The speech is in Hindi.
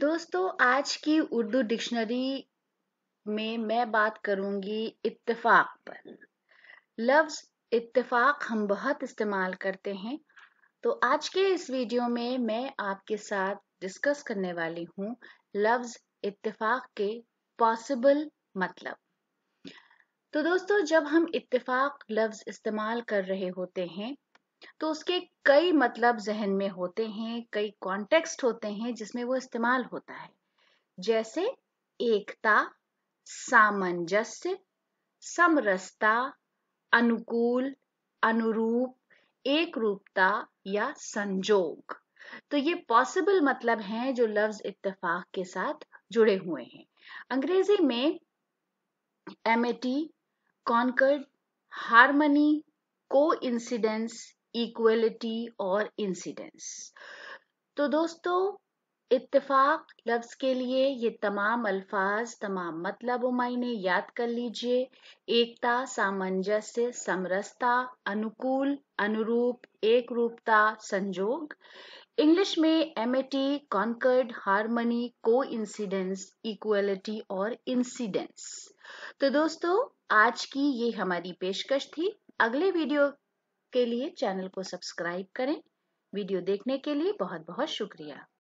दोस्तों आज की उर्दू डिक्शनरी में मैं बात करूंगी इत्तेफाक पर लफ्ज इत्तेफाक हम बहुत इस्तेमाल करते हैं तो आज के इस वीडियो में मैं आपके साथ डिस्कस करने वाली हूं लफ्ज इत्तेफाक के पॉसिबल मतलब तो दोस्तों जब हम इत्तेफाक लफ्ज इस्तेमाल कर रहे होते हैं तो उसके कई मतलब जहन में होते हैं कई कॉन्टेक्स्ट होते हैं जिसमें वो इस्तेमाल होता है जैसे एकता सामंजस्य समरसता अनुकूल अनुरूप एक रूपता या संजोग तो ये पॉसिबल मतलब हैं जो लफ्ज इत्तेफाक के साथ जुड़े हुए हैं अंग्रेजी में एम टी कॉन्कर्ड हारमनी को इंसिडेंस इक्वलिटी और इंसिडेंस तो दोस्तों इतफाक लफ्ज के लिए ये तमाम अल्फाज तमाम मतलब मायने याद कर लीजिए एकता सामंजस्य समरसता अनुकूल अनुरूप एक रूपता संजोग इंग्लिश में टी कॉन्कर्ड हारमोनी को इंसिडेंस इक्वलिटी और इंसिडेंस तो दोस्तों आज की ये हमारी पेशकश थी अगले वीडियो के लिए चैनल को सब्सक्राइब करें वीडियो देखने के लिए बहुत बहुत शुक्रिया